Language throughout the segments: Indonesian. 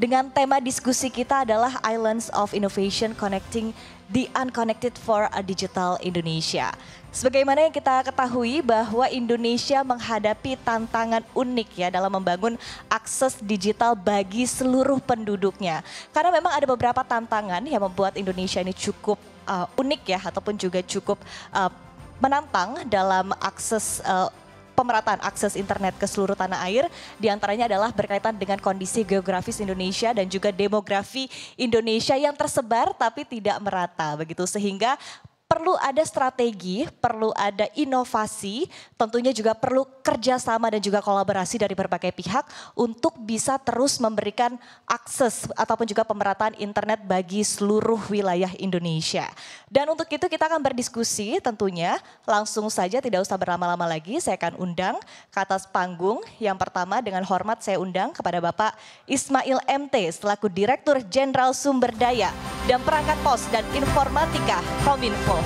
dengan tema diskusi kita adalah Islands of Innovation Connecting the Unconnected for a Digital Indonesia. Sebagaimana yang kita ketahui bahwa Indonesia menghadapi tantangan unik ya dalam membangun akses digital bagi seluruh penduduknya. Karena memang ada beberapa tantangan yang membuat Indonesia ini cukup uh, unik ya ataupun juga cukup uh, menantang dalam akses uh, pemerataan akses internet ke seluruh tanah air. Di antaranya adalah berkaitan dengan kondisi geografis Indonesia dan juga demografi Indonesia yang tersebar tapi tidak merata begitu sehingga perlu ada strategi, perlu ada inovasi, tentunya juga perlu kerjasama dan juga kolaborasi dari berbagai pihak untuk bisa terus memberikan akses ataupun juga pemerataan internet bagi seluruh wilayah Indonesia. Dan untuk itu kita akan berdiskusi tentunya langsung saja tidak usah berlama-lama lagi, saya akan undang ke atas panggung. Yang pertama dengan hormat saya undang kepada Bapak Ismail MT selaku Direktur Jenderal Sumber Daya dan perangkat pos dan informatika Kominfo.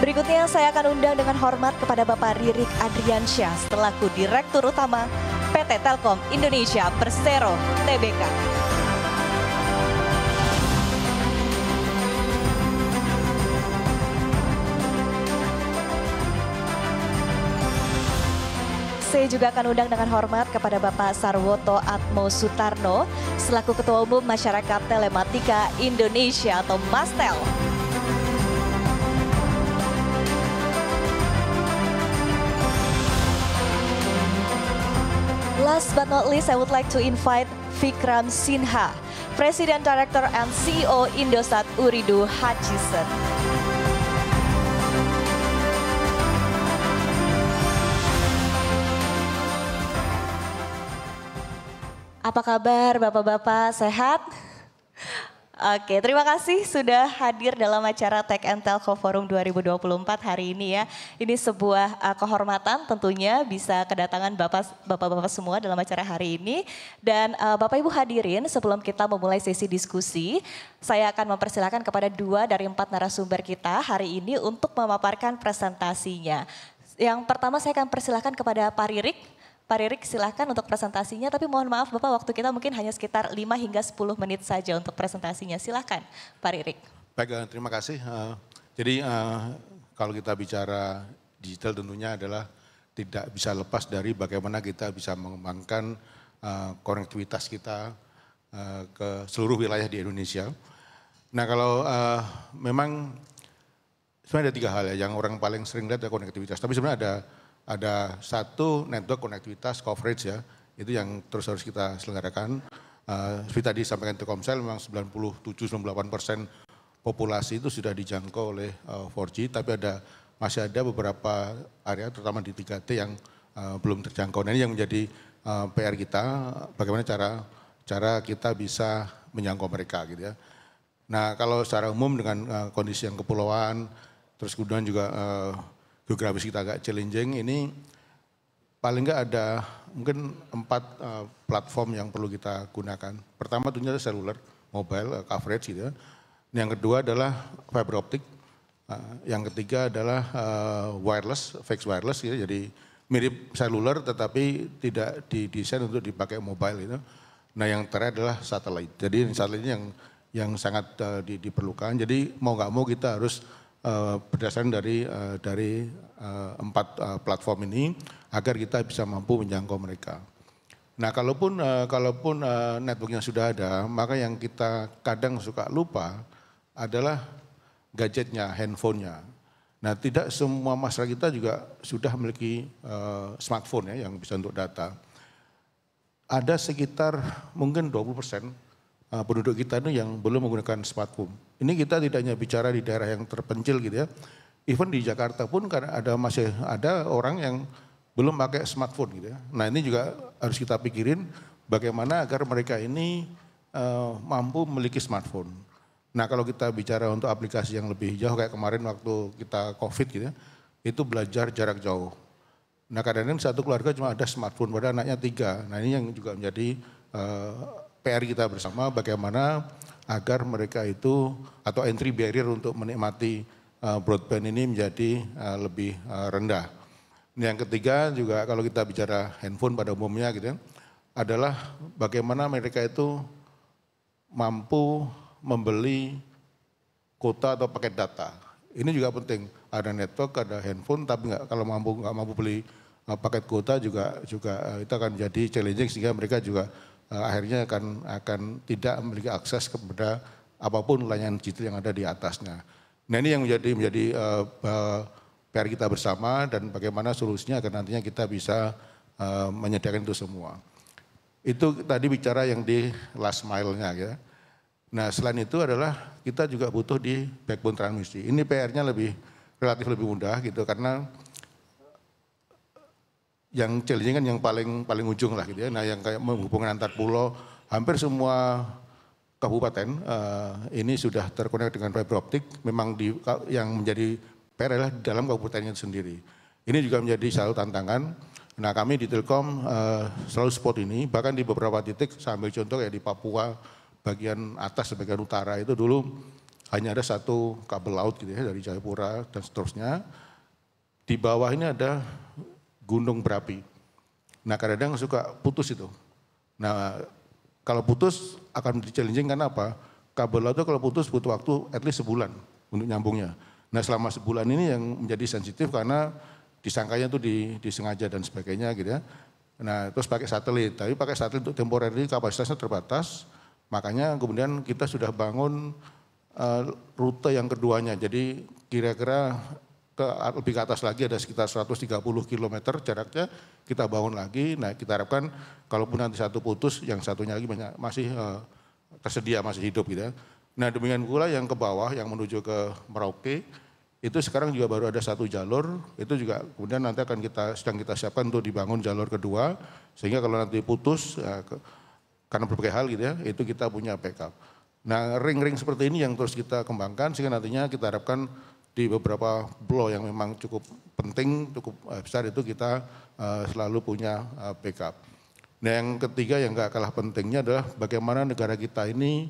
Berikutnya saya akan undang dengan hormat kepada Bapak Ririk Adriansyah selaku Direktur Utama PT Telkom Indonesia Persero TBK. saya juga akan undang dengan hormat kepada Bapak Sarwoto Atmo Sutarno selaku Ketua Umum Masyarakat Telematika Indonesia atau Mastel. Last but not least, I would like to invite Vikram Sinha, President Director and CEO Indosat Uridu Hutchison. Apa kabar Bapak-Bapak, sehat? Oke, terima kasih sudah hadir dalam acara Tech and Telco Forum 2024 hari ini ya. Ini sebuah uh, kehormatan tentunya bisa kedatangan Bapak-Bapak semua dalam acara hari ini. Dan uh, eh, Bapak Ibu hadirin sebelum kita memulai sesi diskusi, saya akan mempersilahkan kepada dua dari empat narasumber kita hari ini untuk memaparkan presentasinya. Yang pertama saya akan persilahkan kepada Pak Ririk Pak Ririk silahkan untuk presentasinya, tapi mohon maaf Bapak waktu kita mungkin hanya sekitar 5 hingga 10 menit saja untuk presentasinya. Silahkan Pak Ririk. Baik, eh, terima kasih. Eh, jadi eh, kalau kita bicara digital tentunya adalah tidak bisa lepas dari bagaimana kita bisa mengembangkan konektivitas kita ke seluruh wilayah di Indonesia. Nah kalau memang sebenarnya ada tiga hal ya yang orang paling sering lihat adalah konektivitas, tapi sebenarnya ada ada satu network konektivitas coverage ya, itu yang terus harus kita selenggarakan. Uh, seperti tadi sampaikan Telkomsel memang 97-98 persen populasi itu sudah dijangkau oleh uh, eh, 4G, tapi ada masih ada beberapa area terutama di 3T yang uh, belum terjangkau. Nah, ini yang menjadi uh, PR kita, bagaimana cara cara kita bisa menjangkau mereka gitu ya. Nah kalau secara umum dengan uh, kondisi yang kepulauan, terus kemudian juga uh, geografis kita agak challenging ini paling nggak ada mungkin empat uh, platform yang perlu kita gunakan. Pertama tentunya seluler, mobile, uh, coverage gitu. Ya. Yang kedua adalah fiber optik. Uh, yang ketiga adalah uh, wireless, fixed wireless gitu. Ya. Jadi mirip seluler tetapi tidak didesain untuk dipakai mobile itu. Nah yang terakhir adalah satelit. Jadi satelit yang yang sangat uh, di, diperlukan. Jadi mau nggak mau kita harus Eh, berdasarkan dari eh, dari eh, empat platform ini agar kita bisa mampu menjangkau mereka. Nah, kalaupun kalaupun networknya sudah ada, maka yang kita kadang suka lupa adalah gadgetnya, handphonenya. Nah, tidak semua masyarakat kita juga sudah memiliki smartphone ya yang bisa untuk data. Ada sekitar mungkin 20 persen uh, penduduk kita itu yang belum menggunakan smartphone. Ini kita tidak hanya bicara di daerah yang terpencil gitu ya. Even di Jakarta pun kan ada masih ada orang yang belum pakai smartphone gitu ya. Nah ini juga harus kita pikirin bagaimana agar mereka ini uh, mampu memiliki smartphone. Nah kalau kita bicara untuk aplikasi yang lebih jauh kayak kemarin waktu kita COVID gitu ya, itu belajar jarak jauh. Nah kadang-kadang satu keluarga cuma ada smartphone, pada anaknya tiga. Nah ini yang juga menjadi eh, PR kita bersama bagaimana agar mereka itu atau entry barrier untuk menikmati eh, broadband ini menjadi eh, lebih eh, rendah. Yang ketiga juga kalau kita bicara handphone pada umumnya gitu ya, adalah bagaimana mereka itu mampu membeli kuota atau paket data. Ini juga penting. Ada network, ada handphone, tapi nggak kalau mampu nggak mampu beli paket kuota juga juga itu akan jadi challenging sehingga mereka juga Eh, akhirnya akan akan tidak memiliki akses kepada apapun layanan digital yang ada di atasnya. Nah ini yang menjadi menjadi uh, eh, PR kita bersama dan bagaimana solusinya agar nantinya kita bisa uh, menyediakan itu semua. Itu tadi bicara yang di last mile-nya ya. Nah selain itu adalah kita juga butuh di backbone transmisi. Ini PR-nya lebih relatif lebih mudah gitu karena yang challenging kan yang paling paling ujung lah gitu ya. Nah yang kayak menghubungkan antar pulau, hampir semua kabupaten uh, ini sudah terkonek dengan fiber optik. Memang di, yang menjadi PR adalah di dalam kabupatennya sendiri. Ini juga menjadi satu tantangan. Nah kami di Telkom uh, selalu support ini, bahkan di beberapa titik, sambil contoh ya di Papua bagian atas, bagian utara itu dulu hanya ada satu kabel laut gitu ya dari Jayapura dan seterusnya. Di bawah ini ada gunung berapi. Nah kadang-kadang suka putus itu. Nah kalau putus akan menjadi challenging karena apa? Kabel laut itu kalau putus butuh waktu at least sebulan untuk nyambungnya. Nah selama sebulan ini yang menjadi sensitif karena disangkanya itu di, disengaja dan sebagainya gitu ya. Nah terus pakai satelit, tapi pakai satelit untuk temporer ini kapasitasnya terbatas. Makanya kemudian kita sudah bangun uh, rute yang keduanya. Jadi kira-kira ke lebih ke atas lagi ada sekitar 130 km jaraknya kita bangun lagi. Nah kita harapkan kalaupun nanti satu putus, yang satunya lagi banyak, masih uh, tersedia masih hidup gitu ya. Nah demikian pula yang ke bawah yang menuju ke Merauke itu sekarang juga baru ada satu jalur itu juga kemudian nanti akan kita sedang kita siapkan untuk dibangun jalur kedua sehingga kalau nanti putus ya, ke, karena berbagai hal gitu ya itu kita punya backup. Nah ring-ring seperti ini yang terus kita kembangkan sehingga nantinya kita harapkan di beberapa blow yang memang cukup penting, cukup eh, besar itu kita eh, selalu punya eh, backup. Nah yang ketiga yang gak kalah pentingnya adalah bagaimana negara kita ini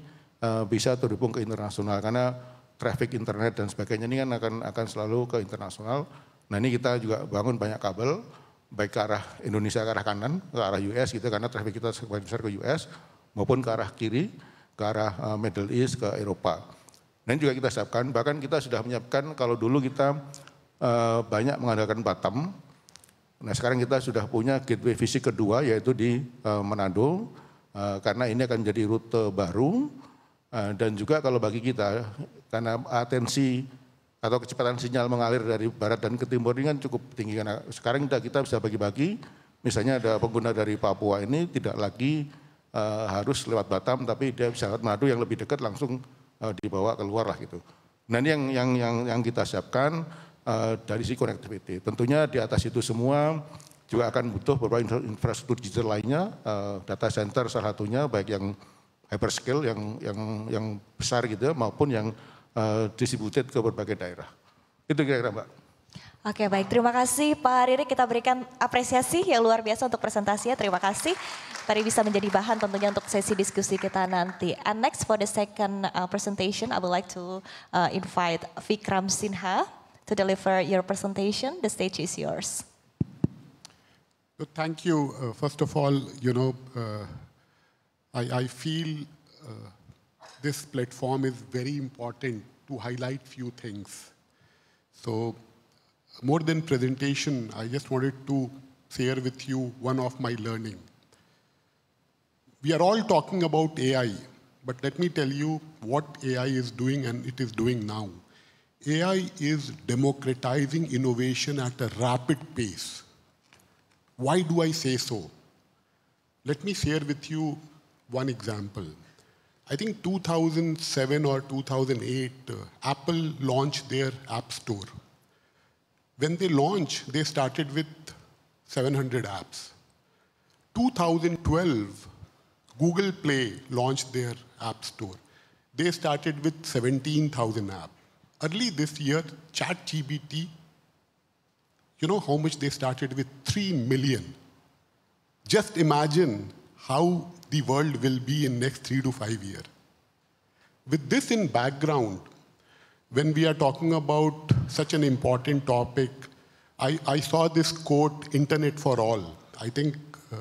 bisa terhubung ke internasional karena traffic internet dan sebagainya ini kan akan akan selalu ke internasional. Nah ini kita juga bangun banyak kabel baik ke arah Indonesia ke arah kanan ke arah US gitu karena traffic kita sebagian besar ke US maupun ke arah kiri ke arah Middle East ke Eropa. Dan juga kita siapkan, bahkan kita sudah menyiapkan kalau dulu kita uh, banyak mengadakan Batam. Nah, sekarang kita sudah punya gateway fisik kedua yaitu di uh, Manado uh, karena ini akan jadi rute baru uh, dan juga kalau bagi kita karena atensi atau kecepatan sinyal mengalir dari barat dan ke timur ini kan cukup tinggi karena sekarang kita, kita bisa bagi-bagi misalnya ada pengguna dari Papua ini tidak lagi uh, harus lewat Batam tapi dia bisa lewat Manado yang lebih dekat langsung uh, dibawa keluar lah gitu. Nah ini yang yang yang yang kita siapkan uh, dari si connectivity. Tentunya di atas itu semua juga akan butuh beberapa infrastruktur digital lainnya, uh, data center salah satunya baik yang hyperscale yang yang yang besar gitu ya, maupun yang uh, distributed ke berbagai daerah. Itu kira-kira Mbak. Oke baik, terima kasih Pak Riri. Kita berikan apresiasi yang luar biasa untuk presentasinya. Terima kasih. Tadi bisa menjadi bahan tentunya untuk sesi diskusi kita nanti. And next for the second uh, presentation, I would like to uh, invite Vikram Sinha to deliver your presentation. The stage is yours. Thank you. Uh, first of all, you know, uh, I, I feel uh, this platform is very important to highlight few things. So more than presentation, I just wanted to share with you one of my learning. We are all talking about AI, but let me tell you what AI is doing and it is doing now. AI is democratizing innovation at a rapid pace. Why do I say so? Let me share with you one example. I think 2007 or 2008, uh, Apple launched their App Store. When they launched, they started with 700 apps. 2012, Google Play launched their app store. They started with 17,000 apps. Early this year, ChatGBT, you know how much they started with? 3 million. Just imagine how the world will be in next three to five years. With this in background, when we are talking about such an important topic, I, I saw this quote, Internet for All. I think uh,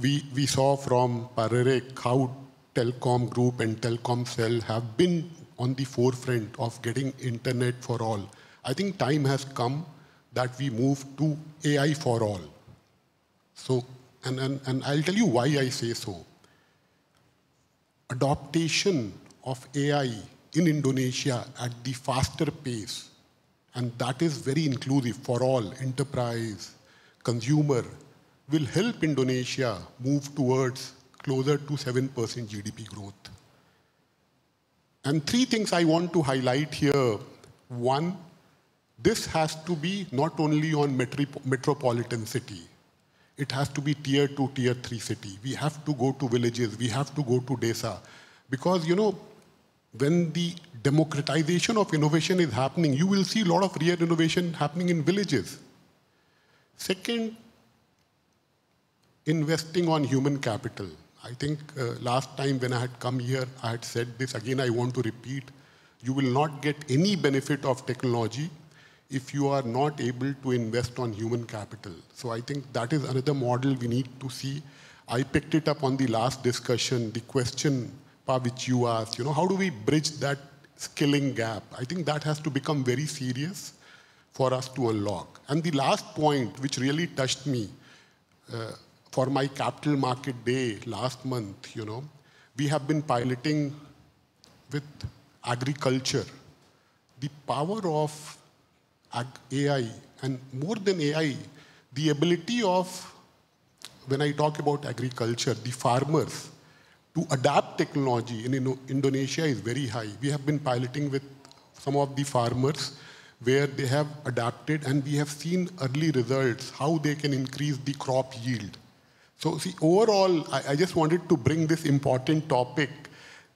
we, we saw from Pararek how Telcom Group and Telcom Cell have been on the forefront of getting Internet for All. I think time has come that we move to AI for all. So, and, and, and I'll tell you why I say so. Adoption of AI in Indonesia at the faster pace. And that is very inclusive for all, enterprise, consumer, will help Indonesia move towards closer to 7% GDP growth. And three things I want to highlight here. One, this has to be not only on metropolitan city. It has to be tier two, tier three city. We have to go to villages. We have to go to desa. Because, you know, when the democratization of innovation is happening, you will see a lot of real innovation happening in villages. Second, investing on human capital. I think uh, last time when I had come here, I had said this again, I want to repeat. You will not get any benefit of technology if you are not able to invest on human capital. So I think that is another model we need to see. I picked it up on the last discussion, the question which you asked, you know, how do we bridge that skilling gap? I think that has to become very serious for us to unlock. And the last point, which really touched me, uh, for my capital market day last month, you know, we have been piloting with agriculture the power of AI, and more than AI, the ability of, when I talk about agriculture, the farmers, to adapt technology in Indonesia is very high. We have been piloting with some of the farmers where they have adapted and we have seen early results, how they can increase the crop yield. So see, overall, I, I just wanted to bring this important topic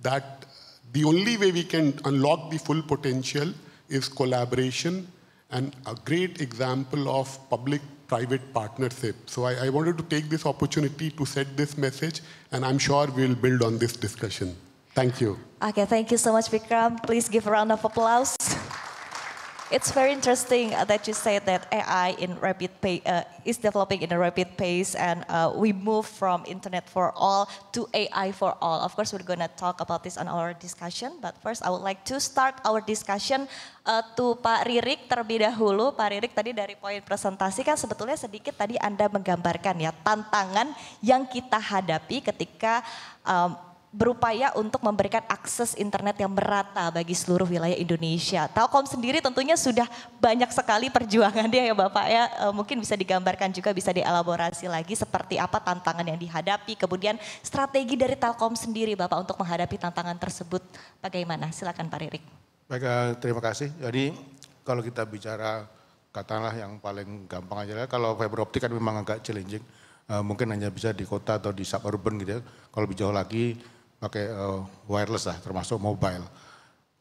that the only way we can unlock the full potential is collaboration and a great example of public private partnership. So I, I, wanted to take this opportunity to set this message, and I'm sure we'll build on this discussion. Thank you. Okay, thank you so much, Vikram. Please give a round of applause. It's very interesting uh, that you say that AI in rapid pay, uh, is developing in a rapid pace, and uh, we move from Internet for all to AI for all. Of course, we're gonna talk about this on our discussion, but first I would like to start our discussion uh, to Pak Ririk terlebih dahulu. Pak Ririk tadi dari poin presentasi kan sebetulnya sedikit tadi Anda menggambarkan ya tantangan yang kita hadapi ketika um, berupaya untuk memberikan akses internet yang merata bagi seluruh wilayah Indonesia. Telkom sendiri tentunya sudah banyak sekali perjuangannya ya Bapak ya. E, mungkin bisa digambarkan juga bisa dielaborasi lagi seperti apa tantangan yang dihadapi, kemudian strategi dari Telkom sendiri Bapak untuk menghadapi tantangan tersebut bagaimana? Silakan Pak Ririk. Baik, e, terima kasih. Jadi kalau kita bicara katakanlah yang paling gampang aja kalau fiber optik kan memang agak challenging. E, mungkin hanya bisa di kota atau di suburban gitu ya. Kalau lebih jauh lagi pakai uh, wireless lah, termasuk mobile.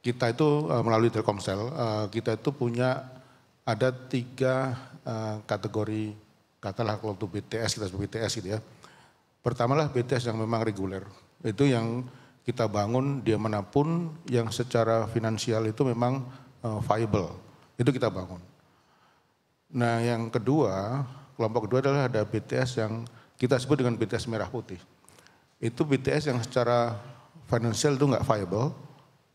Kita itu uh, melalui Telkomsel, uh, kita itu punya ada tiga uh, kategori katalah kalau untuk BTS kita sebut BTS gitu ya. Pertamalah BTS yang memang reguler, itu yang kita bangun di manapun yang secara finansial itu memang uh, viable, itu kita bangun. Nah yang kedua kelompok kedua adalah ada BTS yang kita sebut dengan BTS merah putih itu BTS yang secara financial itu nggak viable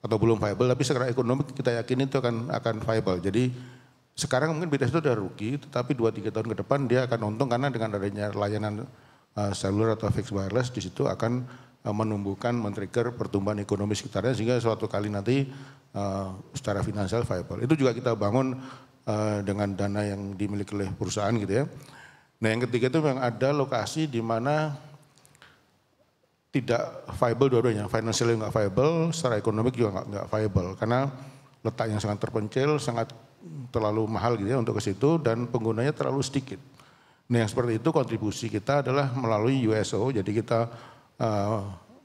atau belum viable, tapi secara ekonomi kita yakin itu akan akan viable. Jadi sekarang mungkin BTS itu udah rugi, tetapi 2-3 tahun ke depan dia akan untung karena dengan adanya layanan uh, seluler atau fixed wireless di situ akan uh, menumbuhkan, men-trigger pertumbuhan ekonomi sekitarnya sehingga suatu kali nanti uh, secara finansial viable. Itu juga kita bangun uh, dengan dana yang dimiliki oleh perusahaan gitu ya. Nah yang ketiga itu memang ada lokasi di mana tidak viable dua-duanya. financial nggak viable, secara ekonomi juga nggak, viable. Karena letaknya sangat terpencil, sangat terlalu mahal gitu ya untuk ke situ dan penggunanya terlalu sedikit. Nah yang seperti itu kontribusi kita adalah melalui USO, jadi kita uh, eh,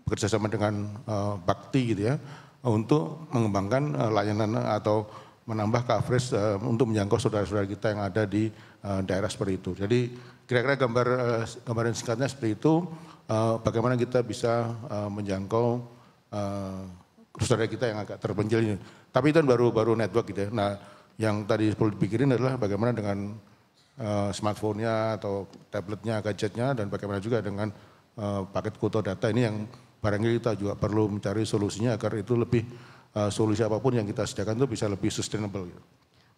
bekerjasama dengan uh, Bakti gitu ya, untuk mengembangkan uh, layanan atau menambah coverage uh, untuk menjangkau saudara-saudara kita yang ada di uh, daerah seperti itu. Jadi Kira-kira gambar eh, gambaran singkatnya seperti itu, eh, bagaimana kita bisa eh, menjangkau saudara kita yang agak terpencil ini. Tapi itu kan baru baru network gitu ya. Nah, yang tadi perlu dipikirin adalah bagaimana dengan smartphone-nya atau tabletnya, gadgetnya, dan bagaimana juga dengan paket kuota data ini yang barangkali kita juga perlu mencari solusinya agar itu lebih solusi apapun yang kita sediakan itu bisa lebih sustainable. Gitu.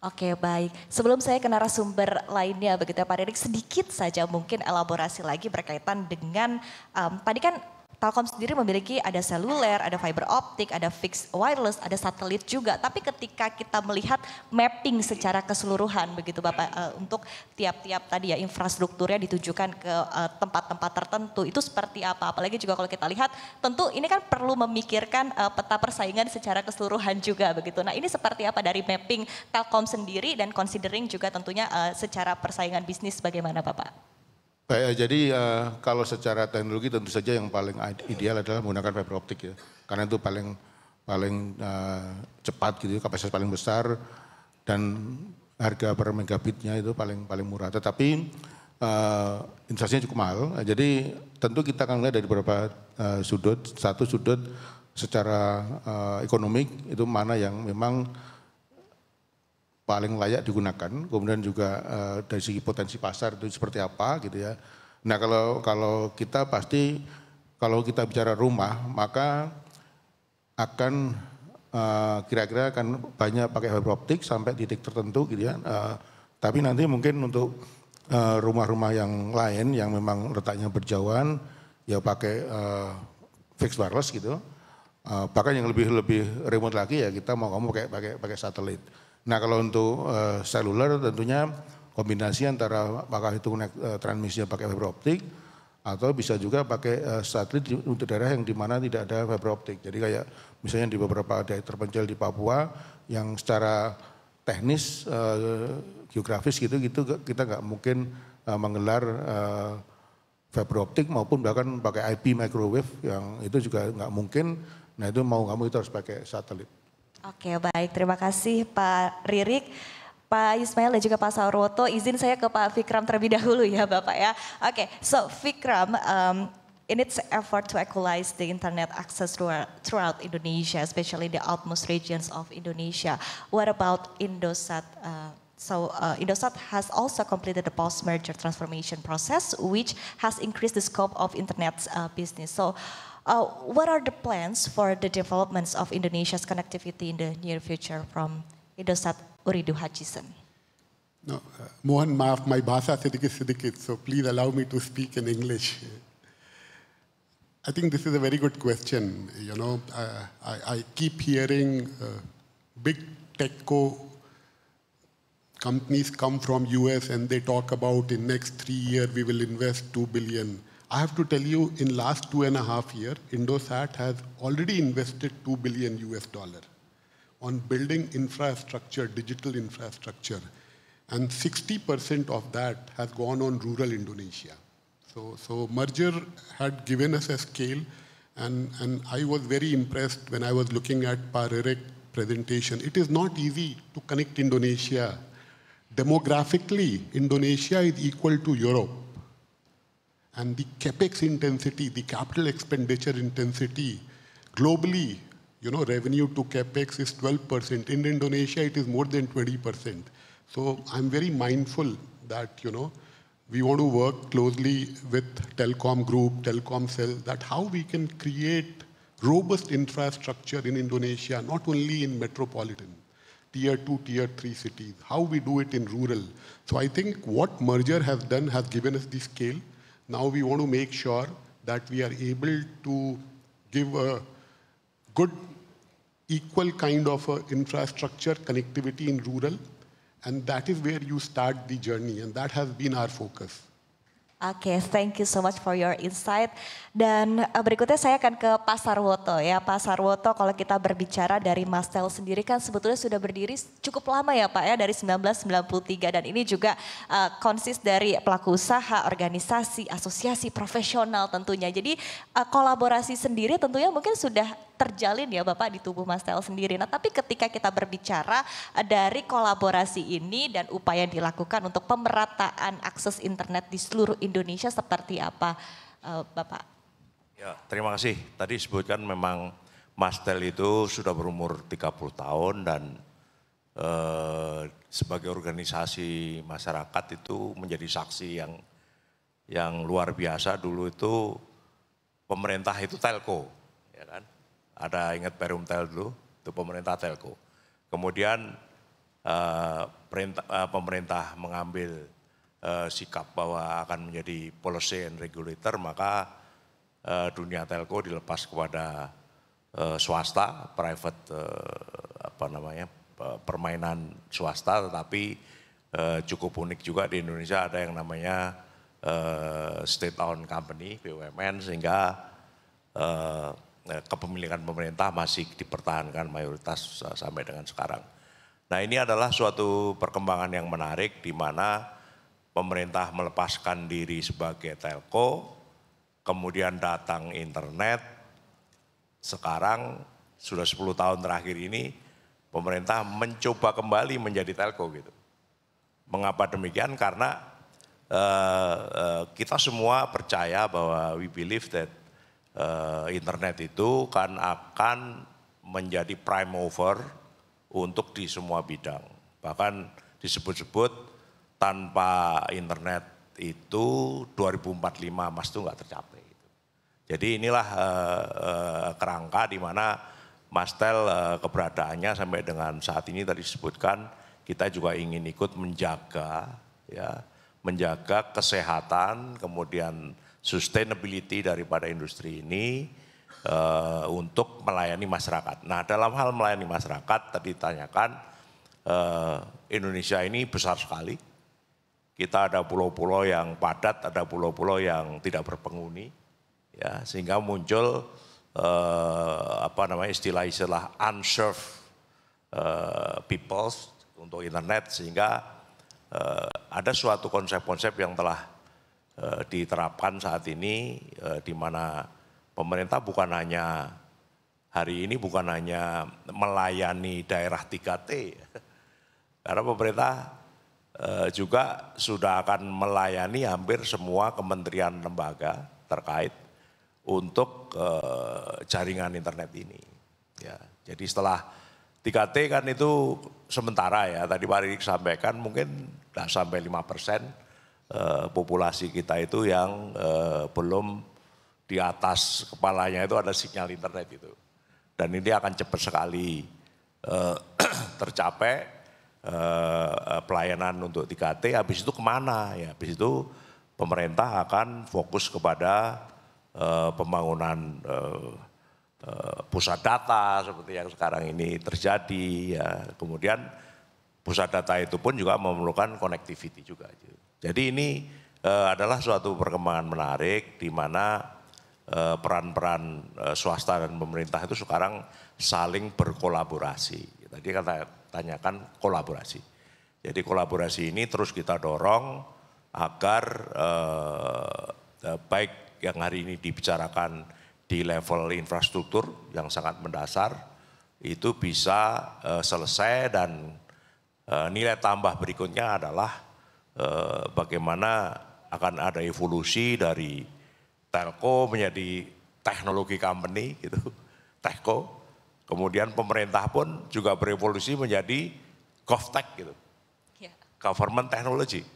Oke baik, sebelum saya ke narasumber lainnya begitu ya Pak Ririk, sedikit saja mungkin elaborasi lagi berkaitan dengan um, tadi kan Telkom sendiri memiliki ada seluler, ada fiber optik, ada fixed wireless, ada satelit juga. Tapi ketika kita melihat mapping secara keseluruhan begitu Bapak uh, untuk tiap-tiap tadi ya infrastrukturnya ditujukan ke eh, tempat-tempat uh, tertentu itu seperti apa? Apalagi juga kalau kita lihat tentu ini kan perlu memikirkan uh, peta persaingan secara keseluruhan juga begitu. Nah, ini seperti apa dari mapping Telkom sendiri dan considering juga tentunya uh, secara persaingan bisnis bagaimana Bapak? Baik, ya, jadi uh, kalau secara teknologi tentu saja yang paling ideal adalah menggunakan fiber optik ya, karena itu paling paling uh, cepat gitu, ya, kapasitas paling besar dan harga per megabitnya itu paling paling murah. Tetapi uh, eh, investasinya cukup mahal. Jadi tentu kita akan lihat dari beberapa uh, sudut. Satu sudut secara uh, ekonomik itu mana yang memang paling layak digunakan. Kemudian juga uh, dari segi potensi pasar itu seperti apa gitu ya. Nah kalau kalau kita pasti kalau kita bicara rumah maka akan kira eh, kira-kira akan banyak pakai fiber optik sampai titik tertentu gitu ya. Uh, tapi nanti mungkin untuk rumah-rumah yang lain yang memang letaknya berjauhan ya pakai uh, fixed wireless gitu. Uh, bahkan yang lebih lebih remote lagi ya kita mau kamu pakai pakai pakai satelit. Nah kalau untuk eh, seluler tentunya kombinasi antara apakah itu eh, transmisinya pakai fiber optik atau bisa juga pakai eh, satelit untuk daerah yang dimana tidak ada fiber optik. Jadi kayak misalnya di beberapa daerah terpencil di Papua yang secara teknis geografis gitu gitu kita nggak mungkin menggelar fiber optik maupun bahkan pakai IP microwave yang itu juga nggak mungkin. Nah itu mau nggak mau itu harus pakai satelit. Oke baik, terima kasih Pak Ririk. Pak Ismail dan juga Pak Sarwoto, izin saya ke Pak Vikram terlebih dahulu ya Bapak ya. Oke, okay, so Vikram um, in its effort to equalize the internet access throughout Indonesia, especially the outmost regions of Indonesia, what about Indosat uh, So uh, Indosat has also completed the post-merger transformation process, which has increased the scope of internet uh, business. So Uh, what are the plans for the developments of Indonesia's connectivity in the near future from Indosat Uridu Hutchison? No, uh, Mohan, maaf, my bahasa sedikit sedikit, so please allow me to speak in English. I think this is a very good question. You know, uh, I, I, keep hearing uh, big co. companies come from US and they talk about in next three years we will invest two billion. I have to tell you, in last two and a half year, Indosat has already invested two billion US dollar on building infrastructure, digital infrastructure, and 60% of that has gone on rural Indonesia. So, so merger had given us a scale, and, and I was very impressed when I was looking at Parerek presentation. It is not easy to connect Indonesia. Demographically, Indonesia is equal to Europe. And the capex intensity, the capital expenditure intensity, globally, you know, revenue to capex is 12%. In Indonesia, it is more than 20%. So I'm very mindful that, you know, we want to work closely with telecom group, telecom cell, that how we can create robust infrastructure in Indonesia, not only in metropolitan, tier two, tier three cities, how we do it in rural. So I think what merger has done has given us the scale. Now we want to make sure that we are able to give a good, equal kind of infrastructure connectivity in rural. And that is where you start the journey. And that has been our focus. Oke, okay, thank you so much for your insight. Dan eh, berikutnya saya akan ke pasar Woto ya. pasar Woto. kalau kita berbicara dari Mastel sendiri kan sebetulnya sudah berdiri cukup lama ya Pak ya dari 1993 dan ini juga uh, konsis dari pelaku usaha, organisasi, asosiasi profesional tentunya. Jadi uh, kolaborasi sendiri tentunya mungkin sudah terjalin ya Bapak di tubuh Mas Tel sendiri. Nah tapi ketika kita berbicara eh, dari kolaborasi ini dan upaya yang dilakukan untuk pemerataan akses internet di seluruh Indonesia seperti apa eh, Bapak? Ya terima kasih. Tadi sebutkan memang Mas Tel itu sudah berumur 30 tahun dan eh, sebagai organisasi masyarakat itu menjadi saksi yang yang luar biasa dulu itu pemerintah itu telco ya kan ada ingat Perumtel dulu, itu pemerintah telco. Kemudian uh, perintah, uh, pemerintah mengambil uh, sikap bahwa akan menjadi policy and regulator, maka uh, dunia telco dilepas kepada uh, swasta, private uh, apa namanya permainan swasta, tetapi uh, cukup unik juga di Indonesia ada yang namanya uh, state owned company BUMN sehingga Eh, kepemilikan pemerintah masih dipertahankan mayoritas eh, sampai dengan sekarang. Nah ini adalah suatu perkembangan yang menarik di mana pemerintah melepaskan diri sebagai telco, kemudian datang internet, sekarang sudah 10 tahun terakhir ini pemerintah mencoba kembali menjadi telco gitu. Mengapa demikian? Karena uh, uh, kita semua percaya bahwa we believe that uh, internet itu kan akan menjadi prime mover untuk di semua bidang. Bahkan disebut-sebut tanpa internet itu 2045 Mas itu nggak tercapai. Gitu. Jadi inilah uh, uh, kerangka di mana Mastel uh, keberadaannya sampai dengan saat ini tadi disebutkan kita juga ingin ikut menjaga ya menjaga kesehatan kemudian sustainability daripada industri ini uh, untuk melayani masyarakat. Nah, dalam hal melayani masyarakat tadi ditanyakan uh, Indonesia ini besar sekali. Kita ada pulau-pulau yang padat, ada pulau-pulau yang tidak berpenghuni, ya sehingga muncul uh, apa namanya istilah-istilah unserved uh, peoples untuk internet sehingga uh, ada suatu konsep-konsep yang telah Eh, diterapkan saat ini eh, di mana pemerintah bukan hanya hari ini bukan hanya melayani daerah 3T. Karena pemerintah eh, juga sudah akan melayani hampir semua kementerian lembaga terkait untuk jaringan internet ini. Ya, jadi setelah 3T kan itu sementara ya, tadi Pak Rik sampaikan mungkin sudah sampai 5 persen, Eh, populasi kita itu yang eh, belum di atas kepalanya itu ada sinyal internet itu. Dan ini akan cepat sekali eh, tercapai eh, eh, pelayanan untuk 3T, habis itu kemana ya? Habis itu pemerintah akan fokus kepada eh, pembangunan eh, eh, pusat data seperti yang sekarang ini terjadi ya. Kemudian pusat data itu pun juga memerlukan connectivity juga. Jadi ini uh, adalah suatu perkembangan menarik di mana peran eh, peran-peran uh, swasta dan pemerintah itu sekarang saling berkolaborasi. Tadi kata tanyakan kolaborasi. Jadi kolaborasi ini terus kita dorong agar uh, baik yang hari ini dibicarakan di level infrastruktur yang sangat mendasar itu bisa uh, selesai dan uh, nilai tambah berikutnya adalah uh, bagaimana akan ada evolusi dari telco menjadi teknologi company gitu, techco. Kemudian pemerintah pun juga berevolusi menjadi govtech gitu, yeah. government technology.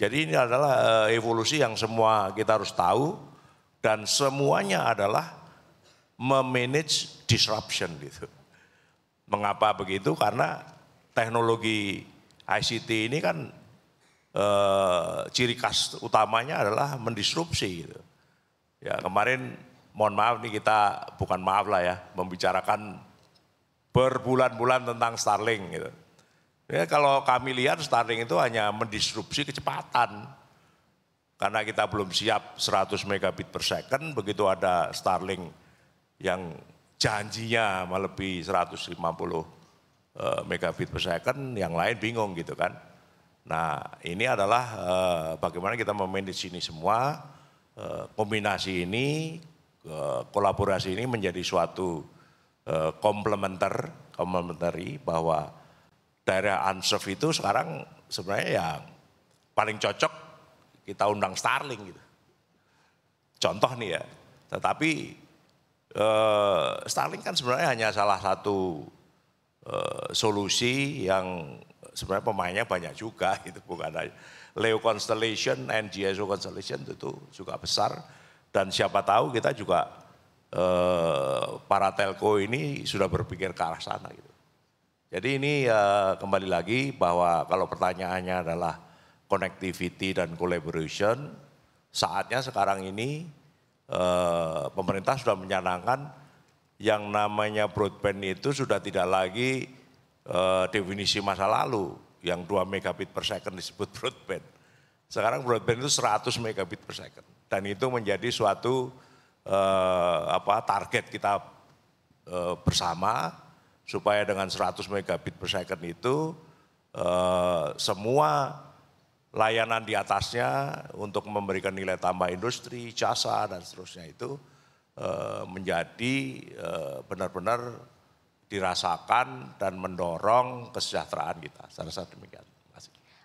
Jadi ini adalah eh, evolusi yang semua kita harus tahu dan semuanya adalah memanage disruption gitu. Mengapa begitu? Karena teknologi ICT ini kan e, ciri khas utamanya adalah mendisrupsi. Gitu. Ya kemarin mohon maaf nih kita bukan maaf lah ya membicarakan berbulan-bulan tentang Starling. gitu. Ya kalau kami lihat Starling itu hanya mendisrupsi kecepatan. Karena kita belum siap 100 megabit per second, begitu ada Starling yang janjinya melebihi 150 eh, megabit per second, yang lain bingung gitu kan. Nah ini adalah eh, bagaimana kita memanage ini semua, eh, kombinasi ini, eh, kolaborasi ini menjadi suatu komplementer, komplementari bahwa daerah unserved itu sekarang sebenarnya yang paling cocok kita undang Starling gitu. Contoh nih ya, tetapi Starling kan sebenarnya hanya salah satu solusi yang sebenarnya pemainnya banyak juga itu bukan aja. Leo Constellation NGSO Constellation itu juga besar dan siapa tahu kita juga eh, para telco ini sudah berpikir ke arah sana gitu. Jadi ini eh, kembali lagi bahwa kalau pertanyaannya adalah connectivity dan collaboration saatnya sekarang ini eh, pemerintah sudah menyarankan yang namanya broadband itu sudah tidak lagi uh, definisi masa lalu yang 2 megabit per second disebut broadband. Sekarang broadband itu 100 megabit per second dan itu menjadi suatu uh, apa target kita uh, bersama supaya dengan 100 megabit per second itu uh, semua layanan di atasnya untuk memberikan nilai tambah industri, jasa dan seterusnya itu menjadi benar-benar dirasakan dan mendorong kesejahteraan kita. Saya rasa demikian.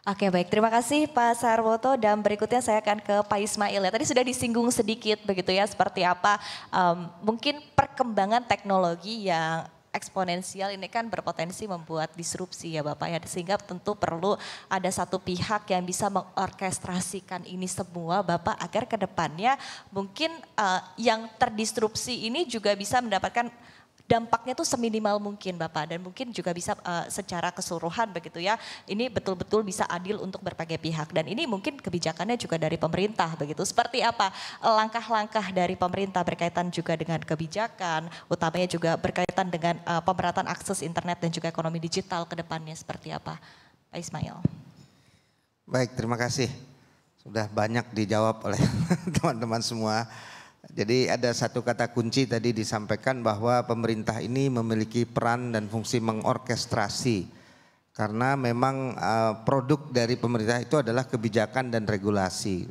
Oke baik, terima kasih Pak Sarwoto dan berikutnya saya akan ke Pak Ismail ya. Tadi sudah disinggung sedikit begitu ya seperti apa um, mungkin perkembangan teknologi yang eksponensial ini kan berpotensi membuat disrupsi ya Bapak ya sehingga tentu perlu ada satu pihak yang bisa mengorkestrasikan ini semua Bapak agar kedepannya mungkin uh, yang terdisrupsi ini juga bisa mendapatkan dampaknya tuh seminimal mungkin Bapak dan mungkin juga bisa uh, secara keseluruhan begitu ya. Ini betul-betul bisa adil untuk berbagai pihak dan ini mungkin kebijakannya juga dari pemerintah begitu. Seperti apa eh, langkah-langkah dari pemerintah berkaitan juga dengan kebijakan, utamanya juga berkaitan dengan uh, pemerataan akses internet dan juga ekonomi digital ke depannya seperti apa? Pak Ismail. Baik, terima kasih. Sudah banyak dijawab oleh teman-teman semua. Jadi ada satu kata kunci tadi disampaikan bahwa pemerintah ini memiliki peran dan fungsi mengorkestrasi karena memang eh, produk dari pemerintah itu adalah kebijakan dan regulasi.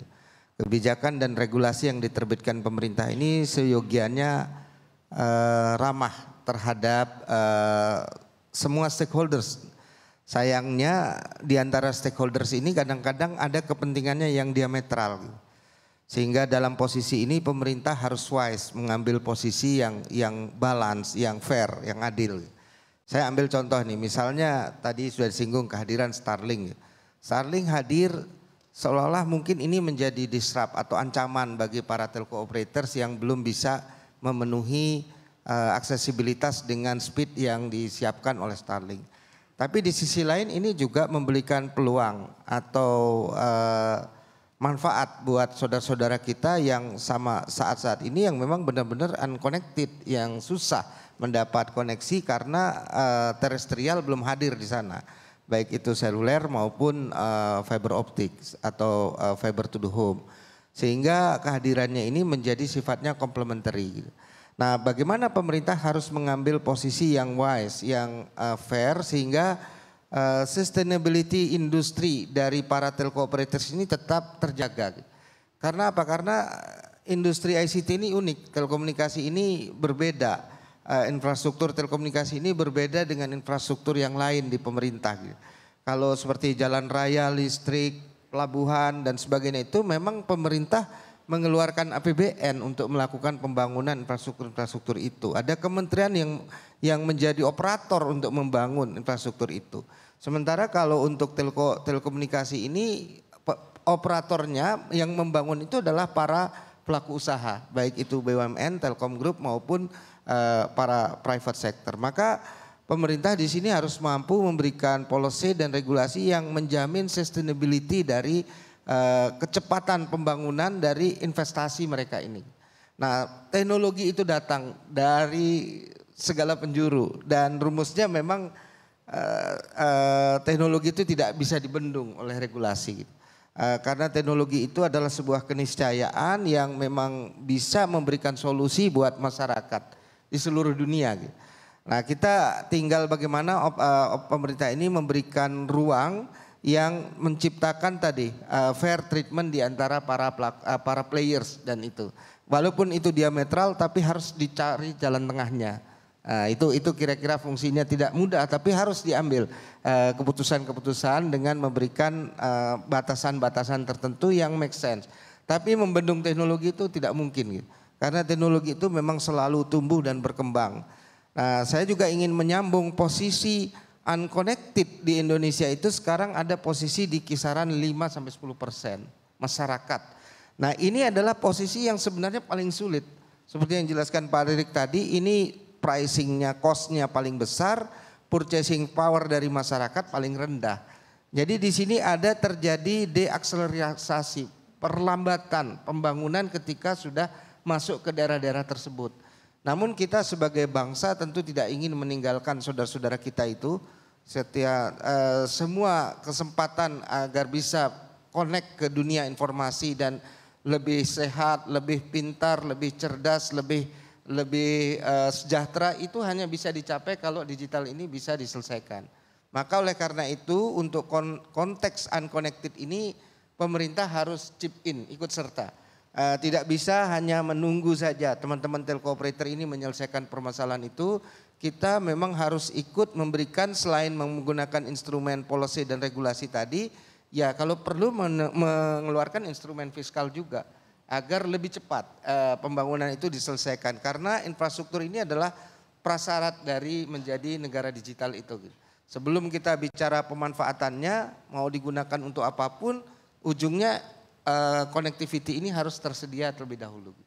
Kebijakan dan regulasi yang diterbitkan pemerintah ini seyogianya eh, ramah terhadap eh, semua stakeholders. Sayangnya di antara stakeholders ini kadang-kadang ada kepentingannya yang diametral. Gitu sehingga dalam posisi ini pemerintah harus wise mengambil posisi yang yang balance, yang fair, yang adil. Saya ambil contoh nih, misalnya tadi sudah disinggung kehadiran Starling Starling hadir seolah-olah mungkin ini menjadi disrupt atau ancaman bagi para telco operators yang belum bisa memenuhi uh, aksesibilitas dengan speed yang disiapkan oleh Starling Tapi di sisi lain ini juga memberikan peluang atau uh, manfaat buat saudara-saudara kita yang sama saat-saat ini yang memang benar-benar unconnected, yang susah mendapat koneksi karena uh, terestrial belum hadir di sana, baik itu seluler maupun uh, fiber optik atau uh, fiber to the home, sehingga kehadirannya ini menjadi sifatnya complementary. Nah, bagaimana pemerintah harus mengambil posisi yang wise, yang uh, fair sehingga Eh, sustainability industri dari para telco operators ini tetap terjaga. Karena apa? Karena eh, industri ICT ini unik, telekomunikasi ini berbeda. Eh, infrastruktur telekomunikasi ini berbeda dengan infrastruktur yang lain di pemerintah. Gitu. Kalau seperti jalan raya, listrik, pelabuhan dan sebagainya itu memang pemerintah mengeluarkan APBN untuk melakukan pembangunan infrastruktur-infrastruktur itu. Ada kementerian yang yang menjadi operator untuk membangun infrastruktur itu. Sementara kalau untuk telko, telekomunikasi ini operatornya yang membangun itu adalah para pelaku usaha, baik itu BUMN, Telkom Group maupun uh, para private sector. Maka pemerintah di sini harus mampu memberikan policy dan regulasi yang menjamin sustainability dari Eh, kecepatan pembangunan dari investasi mereka ini. Nah, teknologi itu datang dari segala penjuru dan rumusnya memang uh, uh, teknologi itu tidak bisa dibendung oleh regulasi. Uh, karena teknologi itu adalah sebuah keniscayaan yang memang bisa memberikan solusi buat masyarakat di seluruh dunia. Gitu. Nah, kita tinggal bagaimana op, uh, op pemerintah ini memberikan ruang yang menciptakan tadi uh, fair treatment di antara para plak, uh, para players dan itu. Walaupun itu diametral tapi harus dicari jalan tengahnya. Uh, itu itu kira-kira fungsinya tidak mudah tapi harus diambil keputusan-keputusan dengan memberikan batasan-batasan tertentu yang make sense. Tapi membendung teknologi itu tidak mungkin gitu. Karena teknologi itu memang selalu tumbuh dan berkembang. Nah, saya juga ingin menyambung posisi unconnected di Indonesia itu sekarang ada posisi di kisaran 5 sampai 10 persen masyarakat. Nah ini adalah posisi yang sebenarnya paling sulit. Seperti yang dijelaskan Pak Ririk tadi, ini pricingnya, costnya paling besar, purchasing power dari masyarakat paling rendah. Jadi di sini ada terjadi deakselerasi, perlambatan pembangunan ketika sudah masuk ke daerah-daerah tersebut. Namun kita sebagai bangsa tentu tidak ingin meninggalkan saudara-saudara kita itu setia uh, semua kesempatan agar bisa connect ke dunia informasi dan lebih sehat, lebih pintar, lebih cerdas, lebih lebih uh, sejahtera itu hanya bisa dicapai kalau digital ini bisa diselesaikan. Maka oleh karena itu untuk konteks unconnected ini pemerintah harus chip in, ikut serta Eh, tidak bisa hanya menunggu saja teman-teman telco operator ini menyelesaikan permasalahan itu. Kita memang harus ikut memberikan selain menggunakan instrumen policy dan regulasi tadi, ya kalau perlu mengeluarkan instrumen fiskal juga agar lebih cepat uh, pembangunan itu diselesaikan karena infrastruktur ini adalah prasyarat dari menjadi negara digital itu. Sebelum kita bicara pemanfaatannya mau digunakan untuk apapun, ujungnya uh, connectivity ini harus tersedia terlebih dahulu.